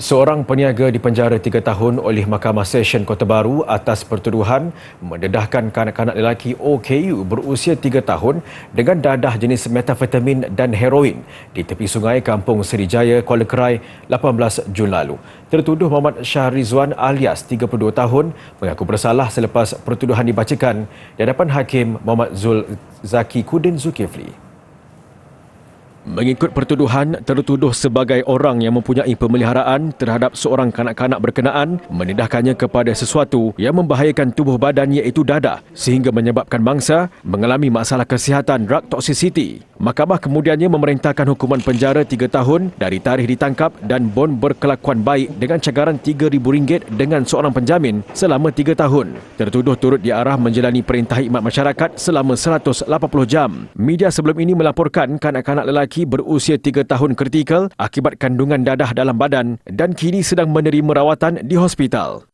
Seorang peniaga dipenjara tiga tahun oleh Mahkamah Session Kota Baru atas pertuduhan mendedahkan kanak-kanak lelaki OKU berusia tiga tahun dengan dadah jenis metafetamin dan heroin di tepi sungai Kampung Seri Jaya, Kuala Kerai 18 Jun lalu. Tertuduh Muhammad Syah alias 32 tahun mengaku bersalah selepas pertuduhan dibacakan di hadapan Hakim Muhammad Zul Zaki Kudin Zulkifli. Mengikut pertuduhan, tertuduh sebagai orang yang mempunyai pemeliharaan terhadap seorang kanak-kanak berkenaan menindahkannya kepada sesuatu yang membahayakan tubuh badan iaitu dada sehingga menyebabkan mangsa mengalami masalah kesihatan drug toxicity. Mahkamah kemudiannya memerintahkan hukuman penjara 3 tahun dari tarikh ditangkap dan bon berkelakuan baik dengan cagaran RM3,000 dengan seorang penjamin selama 3 tahun. Tertuduh turut diarah menjalani perintah imat masyarakat selama 180 jam. Media sebelum ini melaporkan kanak-kanak lelaki berusia 3 tahun kritikal akibat kandungan dadah dalam badan dan kini sedang menerima rawatan di hospital.